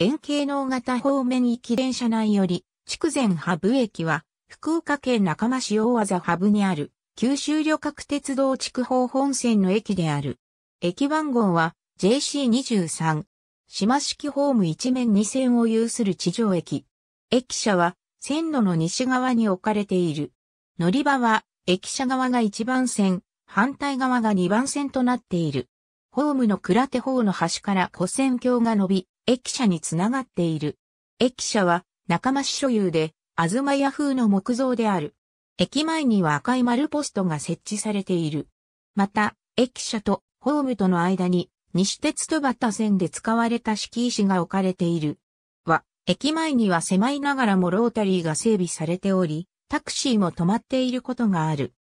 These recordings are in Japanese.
円形大型方面行き電車内より、筑前ハブ駅は、福岡県中間市大技ハブにある、九州旅客鉄道筑豊本線の駅である。駅番号は JC23。島式ホーム一面二線を有する地上駅。駅舎は線路の西側に置かれている。乗り場は駅舎側が一番線、反対側が二番線となっている。ホームの倉手方の端から古線橋が伸び、駅舎につながっている。駅舎は中間市所有で、東屋風の木造である。駅前には赤い丸ポストが設置されている。また、駅舎とホームとの間に、西鉄と戸タ線で使われた敷石が置かれている。は、駅前には狭いながらもロータリーが整備されており、タクシーも止まっていることがある。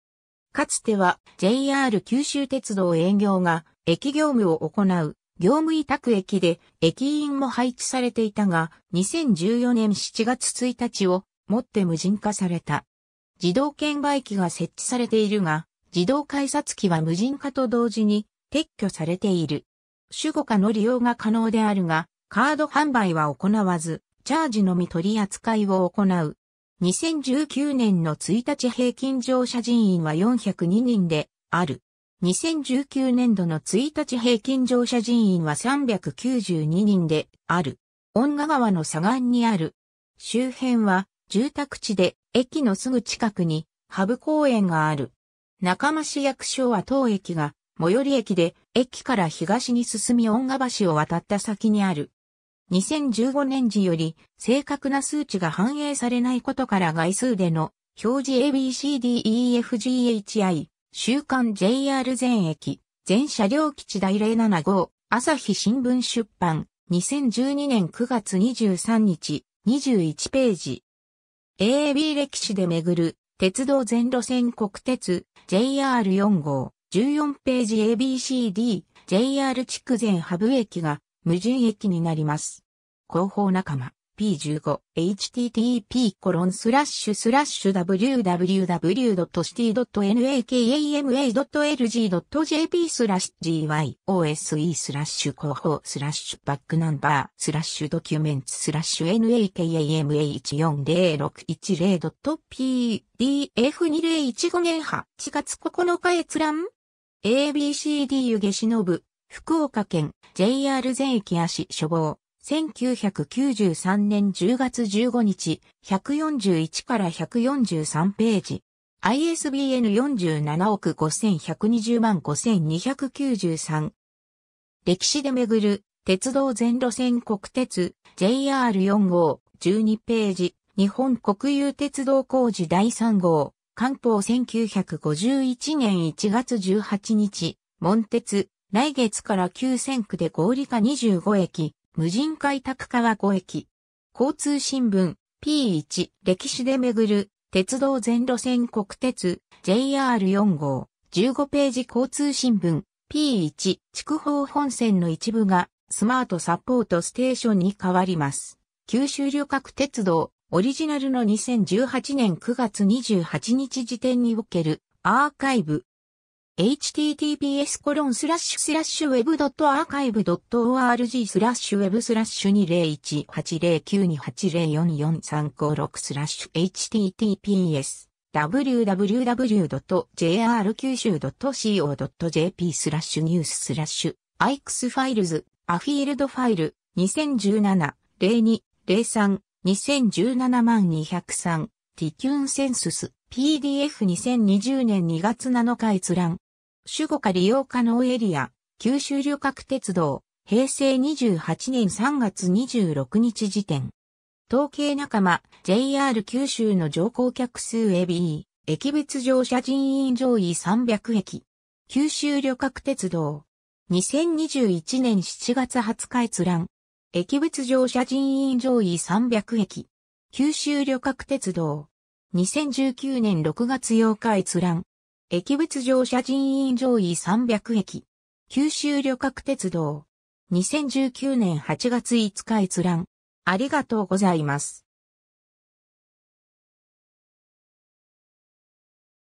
かつては JR 九州鉄道営業が駅業務を行う業務委託駅で駅員も配置されていたが、2014年7月1日をもって無人化された。自動券売機が設置されているが、自動改札機は無人化と同時に撤去されている。主語化の利用が可能であるが、カード販売は行わず、チャージのみ取り扱いを行う。2019年の1日平均乗車人員は402人である。2019年度の1日平均乗車人員は392人である。恩賀川の左岸にある。周辺は住宅地で駅のすぐ近くにハブ公園がある。中間市役所は当駅が最寄り駅で駅から東に進み恩賀橋を渡った先にある。2015年時より正確な数値が反映されないことから外数での表示 ABCDEFGHI 週刊 JR 全駅、全車両基地第075号、朝日新聞出版、2012年9月23日、21ページ。AAB 歴史で巡る、鉄道全路線国鉄、JR4 号、14ページ ABCD、JR 筑前ハブ駅が、無人駅になります。広報仲間。http://www.city.nakama.lg.jp コロンススララッッシシュュスラッシュ gyose スラッシュ広報スラッシュバックナンバースラッシュドキュメントスラッシュ n a k a m a 1 4 0 6 1ット p d f 2 0 1 5年8月9日閲覧 ABCD 湯下忍福岡県 JR 全駅足処方1993年10月15日、141から143ページ。ISBN 47億5120万5293。歴史で巡る、鉄道全路線国鉄 JR4 号12ページ。日本国有鉄道工事第3号。関東1951年1月18日。門鉄。来月から急線区で合理化25駅。無人開拓川5駅。交通新聞 P1 歴史で巡る鉄道全路線国鉄 JR4 号15ページ交通新聞 P1 筑豊本線の一部がスマートサポートステーションに変わります。九州旅客鉄道オリジナルの2018年9月28日時点におけるアーカイブ https コロンスラッシュスラッシュウェブドットアーカイブドット org スラッシュウェブスラッシュ2018092804435スラッシュ https w w w j r 九州 c o j p スラッシュニューススラッシュ ix ファイルズアフィールドファイル2017-02-03-2017万203ティキュンセンスス PDF2020 年2月7日閲覧守護化利用可能エリア、九州旅客鉄道、平成28年3月26日時点。統計仲間、JR 九州の乗降客数 AB、駅別乗車人員上位300駅。九州旅客鉄道。2021年7月20日閲覧。駅別乗車人員上位300駅。九州旅客鉄道。2019年6月8日閲覧。駅別乗車人員上位300駅。九州旅客鉄道。2019年8月5日閲覧。ありがとうございます。